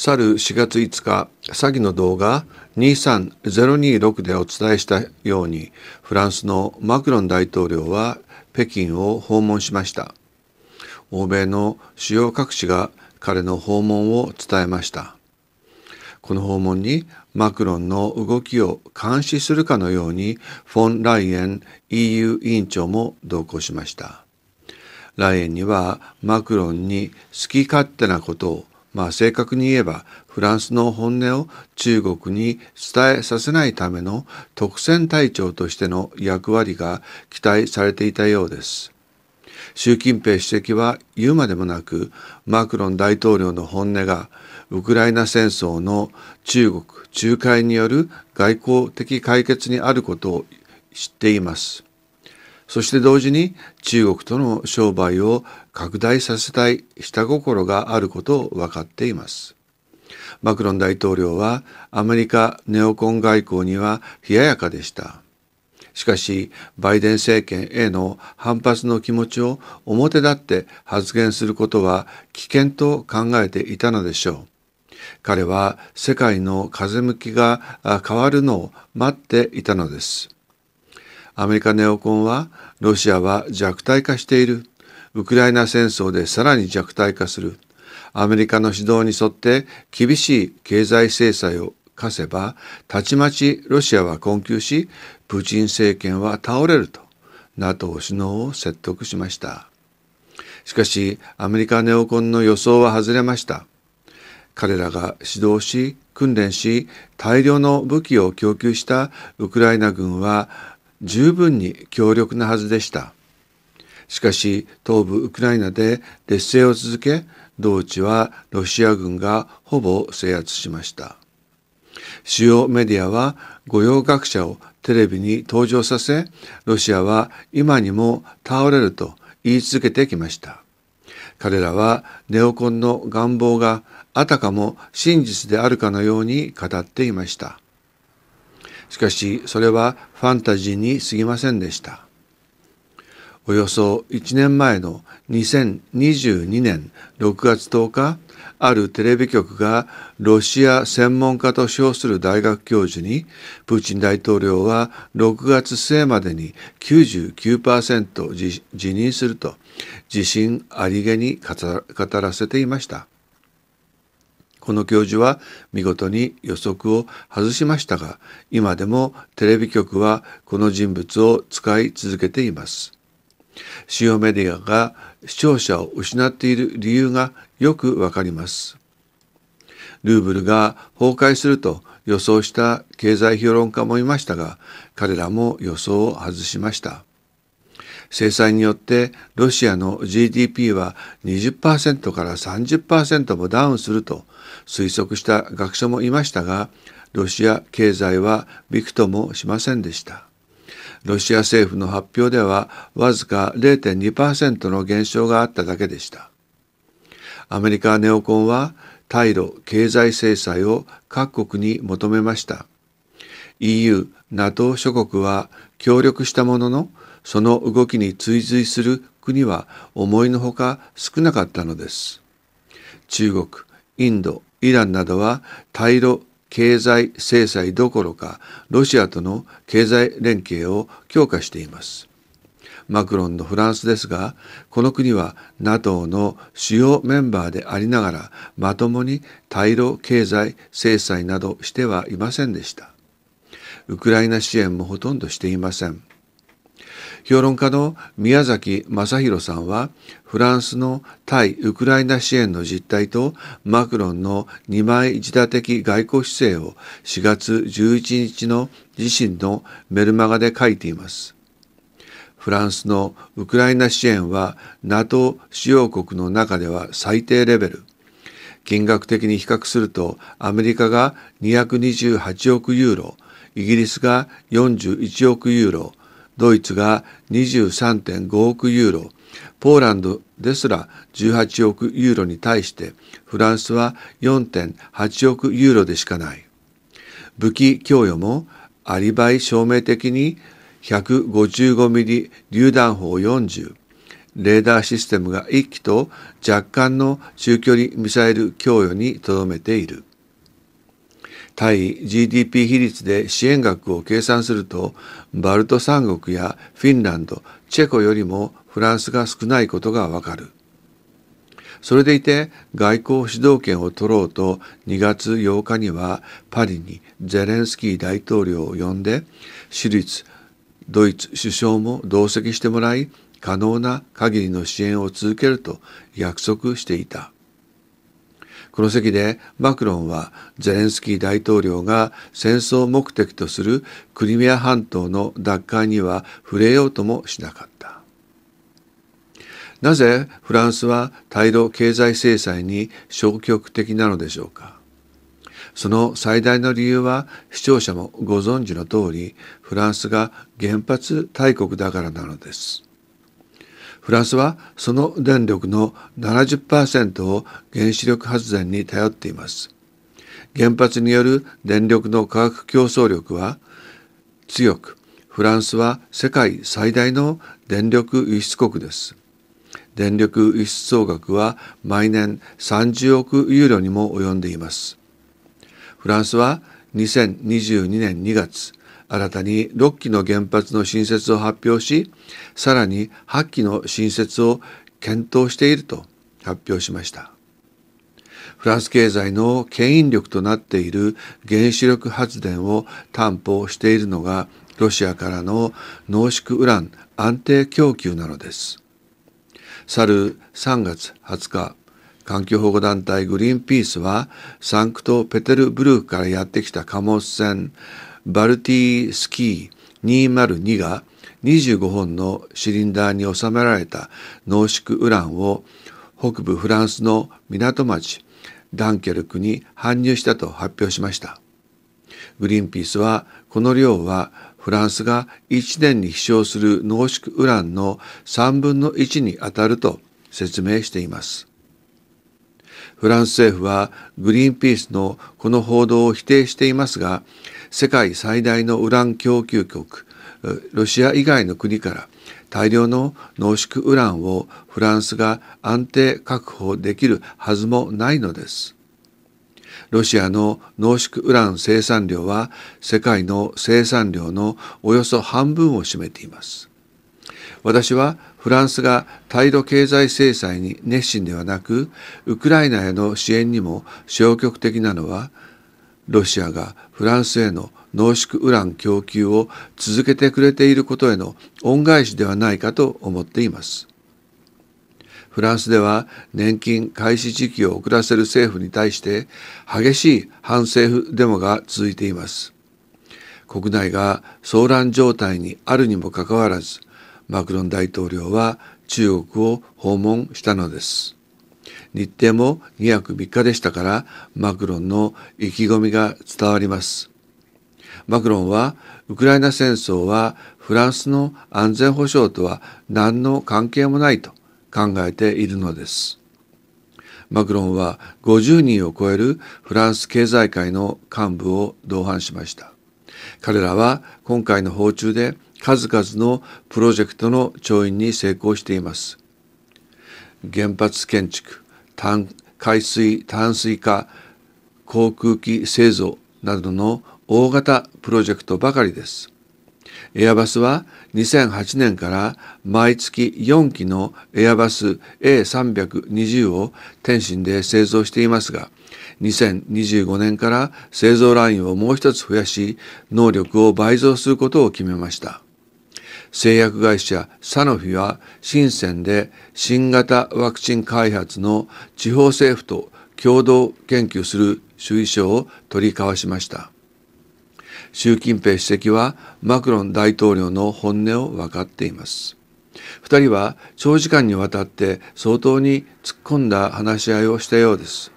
去る4月5日詐欺の動画23026でお伝えしたようにフランスのマクロン大統領は北京を訪問しました欧米の主要各紙が彼の訪問を伝えましたこの訪問にマクロンの動きを監視するかのようにフォン・ライエン EU 委員長も同行しましたライエンにはマクロンに好き勝手なことをまあ、正確に言えばフランスの本音を中国に伝えさせないための特選隊長としての役割が期待されていたようです。習近平主席は言うまでもなくマクロン大統領の本音がウクライナ戦争の中国仲介による外交的解決にあることを知っています。そして同時に中国との商売を拡大させたい下心があることを分かっています。マクロン大統領はアメリカネオコン外交には冷ややかでした。しかし、バイデン政権への反発の気持ちを表立って発言することは危険と考えていたのでしょう。彼は世界の風向きが変わるのを待っていたのです。アメリカネオコンはロシアは弱体化している。ウクライナ戦争でさらに弱体化する。アメリカの指導に沿って厳しい経済制裁を課せば、たちまちロシアは困窮し、プーチン政権は倒れると、NATO 首脳を説得しました。しかし、アメリカネオコンの予想は外れました。彼らが指導し、訓練し、大量の武器を供給したウクライナ軍は、十分に強力なはずでした。しかし東部ウクライナで劣勢を続け同地はロシア軍がほぼ制圧しました主要メディアは御用学者をテレビに登場させロシアは今にも倒れると言い続けてきました彼らはネオコンの願望があたかも真実であるかのように語っていましたしかしそれはファンタジーに過ぎませんでした。およそ1年前の2022年6月10日、あるテレビ局がロシア専門家と称する大学教授に、プーチン大統領は6月末までに99%辞任すると自信ありげに語らせていました。この教授は見事に予測を外しましたが今でもテレビ局はこの人物を使い続けています。主要メディアが視聴者を失っている理由がよくわかります。ルーブルが崩壊すると予想した経済評論家もいましたが彼らも予想を外しました。制裁によってロシアの GDP は20%から30%もダウンすると推測した学者もいましたがロシア経済はびくともしませんでした。ロシア政府の発表ではわずか0.2%の減少があっただけでした。アメリカネオコンは対ロ経済制裁を各国に求めました。EU、NATO 諸国は協力したもののその動きに追随する国は思いのほか少なかったのです。中国、インド、イランなどは対ロ経済制裁どころかロシアとの経済連携を強化しています。マクロンのフランスですが、この国は NATO の主要メンバーでありながらまともに対ロ経済制裁などしてはいませんでした。ウクライナ支援もほとんどしていません。評論家の宮崎正弘さんはフランスの対ウクライナ支援の実態とマクロンの二枚一打的外交姿勢を4月11日の自身のメルマガで書いています。フランスのウクライナ支援は NATO 主要国の中では最低レベル。金額的に比較するとアメリカが228億ユーロ、イギリスが41億ユーロ、ドイツが23.5億ユーロ、ポーランドですら18億ユーロに対してフランスは4.8億ユーロでしかない。武器供与もアリバイ証明的に155ミリ榴弾砲40、レーダーシステムが1機と若干の中距離ミサイル供与にとどめている。対 GDP 比率で支援額を計算するとバルト三国やフィンランドチェコよりもフランスが少ないことがわかるそれでいて外交主導権を取ろうと2月8日にはパリにゼレンスキー大統領を呼んで私立ドイツ首相も同席してもらい可能な限りの支援を続けると約束していた。この席でマクロンはゼレンスキー大統領が戦争目的とするクリミア半島の奪還には触れようともしなかった。なぜフランスは対ロ経済制裁に消極的なのでしょうかその最大の理由は視聴者もご存知の通りフランスが原発大国だからなのです。フランスはその電力の70%を原子力発電に頼っています。原発による電力の価格競争力は強く、フランスは世界最大の電力輸出国です。電力輸出総額は毎年30億ユーロにも及んでいます。フランスは2022年2月、新たに6基の原発の新設を発表しさらに8基の新設を検討していると発表しましたフランス経済の牽引力となっている原子力発電を担保しているのがロシアからの濃縮ウラン安定供給なのです去る3月20日環境保護団体グリーンピースはサンクトペテルブルクからやってきた貨物船バルティスキー202が25本のシリンダーに収められた濃縮ウランを北部フランスの港町ダンケルクに搬入したと発表しました。グリーンピースはこの量はフランスが1年に飛翔する濃縮ウランの3分の1にあたると説明しています。フランス政府はグリーンピースのこの報道を否定していますが世界最大のウラン供給局ロシア以外の国から大量の濃縮ウランをフランスが安定確保できるはずもないのです。ロシアの濃縮ウラン生産量は世界の生産量のおよそ半分を占めています。私はフランスが対ロ経済制裁に熱心ではなくウクライナへの支援にも消極的なのはロシアがフランスへの濃縮ウラン供給を続けてくれていることへの恩返しではないかと思っています。フランスでは年金開始時期を遅らせる政府に対して激しい反政府デモが続いています。国内が騒乱状態にあるにもかかわらずマクロン大統領は中国を訪問したのです。日程も2泊3日でしたからマクロンの意気込みが伝わります。マクロンはウクライナ戦争はフランスの安全保障とは何の関係もないと考えているのです。マクロンは50人を超えるフランス経済界の幹部を同伴しました。彼らは今回の訪中で数々のプロジェクトの調印に成功しています。原発建築、海水淡水化、航空機製造などの大型プロジェクトばかりです。エアバスは2008年から毎月4機のエアバス A320 を天津で製造していますが、2025年から製造ラインをもう一つ増やし、能力を倍増することを決めました。製薬会社サノフィは深センで新型ワクチン開発の地方政府と共同研究する主意書を取り交わしました。習近平主席はマクロン大統領の本音を分かっています。2人は長時間にわたって相当に突っ込んだ話し合いをしたようです。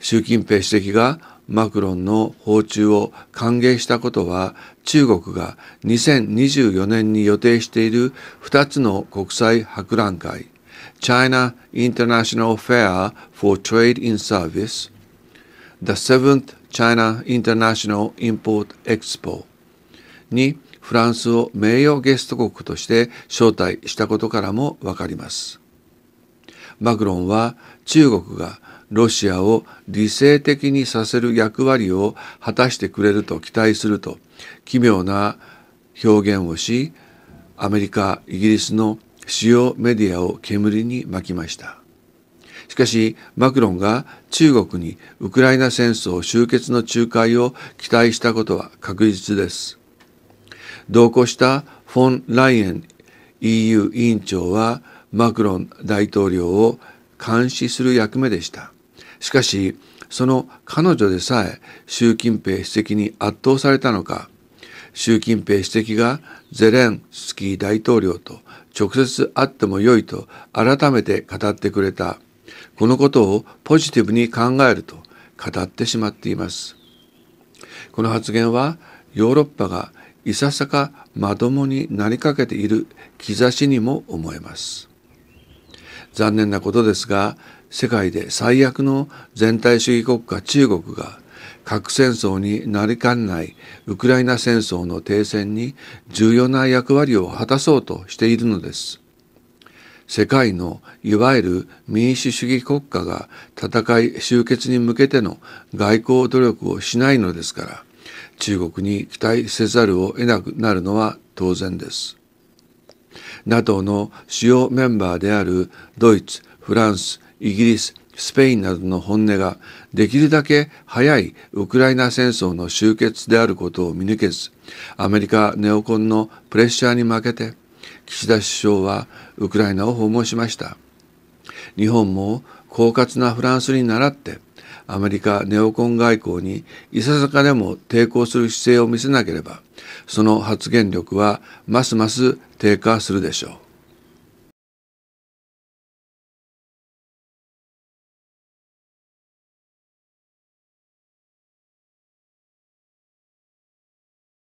習近平主席がマクロンの訪中を歓迎したことは中国が2024年に予定している2つの国際博覧会 China International Fair for Trade in Service The s e e v n t h China International Import Expo にフランスを名誉ゲスト国として招待したことからもわかります。マクロンは中国がロシアを理性的にさせる役割を果たしてくれると期待すると奇妙な表現をしアメリカイギリスの主要メディアを煙に巻きましたしかしマクロンが中国にウクライナ戦争終結の仲介を期待したことは確実です同行したフォン・ライエン EU 委員長はマクロン大統領を監視する役目でした。しかしその彼女でさえ習近平主席に圧倒されたのか習近平主席がゼレンスキー大統領と直接会ってもよいと改めて語ってくれたこのことをポジティブに考えると語ってしまっていますこの発言はヨーロッパがいささかまともになりかけている兆しにも思えます残念なことですが世界で最悪の全体主義国家中国が核戦争になりかねないウクライナ戦争の停戦に重要な役割を果たそうとしているのです。世界のいわゆる民主主義国家が戦い終結に向けての外交努力をしないのですから中国に期待せざるを得なくなるのは当然です。NATO の主要メンバーであるドイツ、フランス、イギリス、スペインなどの本音ができるだけ早いウクライナ戦争の終結であることを見抜けず、アメリカネオコンのプレッシャーに負けて、岸田首相はウクライナを訪問しました。日本も狡猾なフランスに倣ってアメリカネオコン外交にいささかでも抵抗する姿勢を見せなければその発言力はますます低下するでしょう。